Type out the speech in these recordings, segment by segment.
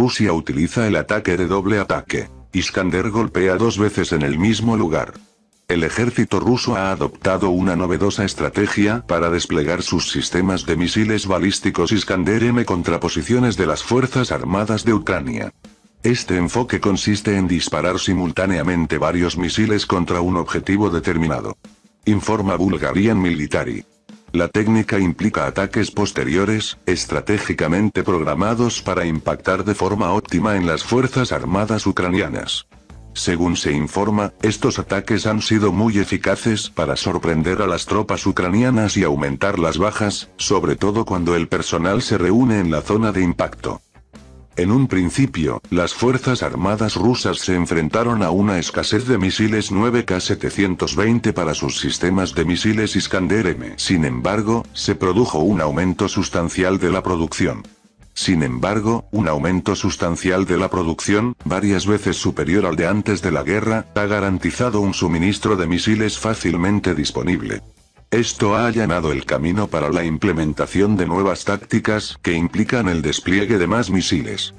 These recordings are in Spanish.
Rusia utiliza el ataque de doble ataque. Iskander golpea dos veces en el mismo lugar. El ejército ruso ha adoptado una novedosa estrategia para desplegar sus sistemas de misiles balísticos Iskander M contra posiciones de las Fuerzas Armadas de Ucrania. Este enfoque consiste en disparar simultáneamente varios misiles contra un objetivo determinado. Informa Bulgarian Military. La técnica implica ataques posteriores, estratégicamente programados para impactar de forma óptima en las Fuerzas Armadas ucranianas. Según se informa, estos ataques han sido muy eficaces para sorprender a las tropas ucranianas y aumentar las bajas, sobre todo cuando el personal se reúne en la zona de impacto. En un principio, las Fuerzas Armadas rusas se enfrentaron a una escasez de misiles 9K-720 para sus sistemas de misiles Iskander-M. Sin embargo, se produjo un aumento sustancial de la producción. Sin embargo, un aumento sustancial de la producción, varias veces superior al de antes de la guerra, ha garantizado un suministro de misiles fácilmente disponible. Esto ha allanado el camino para la implementación de nuevas tácticas que implican el despliegue de más misiles.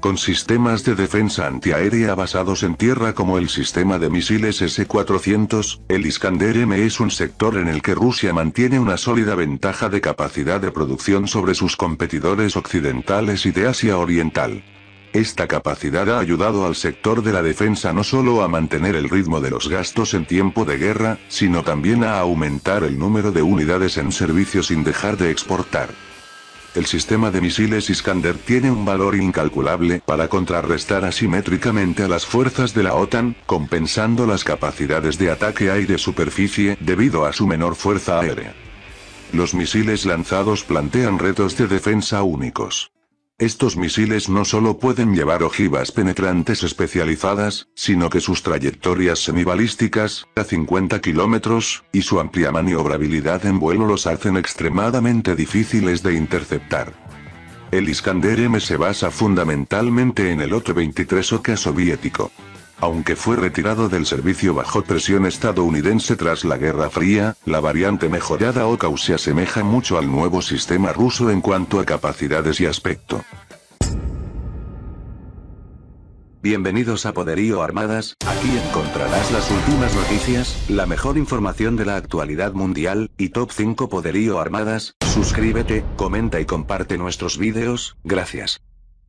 Con sistemas de defensa antiaérea basados en tierra como el sistema de misiles S-400, el Iskander M es un sector en el que Rusia mantiene una sólida ventaja de capacidad de producción sobre sus competidores occidentales y de Asia Oriental. Esta capacidad ha ayudado al sector de la defensa no solo a mantener el ritmo de los gastos en tiempo de guerra, sino también a aumentar el número de unidades en servicio sin dejar de exportar. El sistema de misiles Iskander tiene un valor incalculable para contrarrestar asimétricamente a las fuerzas de la OTAN, compensando las capacidades de ataque aire-superficie debido a su menor fuerza aérea. Los misiles lanzados plantean retos de defensa únicos. Estos misiles no solo pueden llevar ojivas penetrantes especializadas, sino que sus trayectorias semibalísticas, a 50 kilómetros, y su amplia maniobrabilidad en vuelo los hacen extremadamente difíciles de interceptar. El Iskander M se basa fundamentalmente en el OT-23 Oka soviético. Aunque fue retirado del servicio bajo presión estadounidense tras la Guerra Fría, la variante mejorada Okau se asemeja mucho al nuevo sistema ruso en cuanto a capacidades y aspecto. Bienvenidos a Poderío Armadas, aquí encontrarás las últimas noticias, la mejor información de la actualidad mundial, y top 5 Poderío Armadas, suscríbete, comenta y comparte nuestros vídeos, gracias.